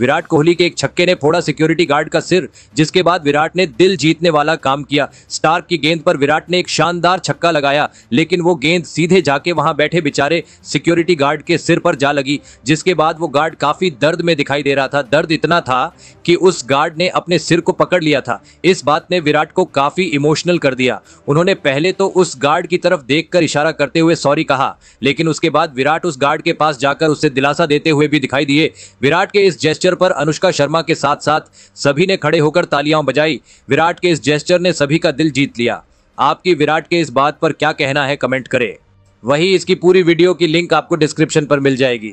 विराट कोहली के एक छक्के ने फोड़ा सिक्योरिटी गार्ड का सिर जिसके बाद विराट ने दिल जीतने वाला काम किया स्टार्क की गेंद पर विराट ने एक शानदार छक्का लगाया लेकिन वो गेंद सीधे जाके वहां बैठे बेचारे सिक्योरिटी गार्ड के सिर पर जा लगी जिसके बाद वो गार्ड काफी दर्द में दिखाई दे रहा था दर्द इतना था कि उस गार्ड ने अपने सिर को पकड़ लिया था इस बात ने विराट को काफी इमोशनल कर दिया उन्होंने पहले तो उस गार्ड की तरफ देख इशारा करते हुए सॉरी कहा लेकिन उसके बाद विराट उस गार्ड के पास जाकर उसे दिलासा देते हुए भी दिखाई दिए विराट के इस जैसे जेस्टर पर अनुष्का शर्मा के साथ साथ सभी ने खड़े होकर तालियां बजाई विराट के इस जेस्टर ने सभी का दिल जीत लिया आपकी विराट के इस बात पर क्या कहना है कमेंट करें वहीं इसकी पूरी वीडियो की लिंक आपको डिस्क्रिप्शन पर मिल जाएगी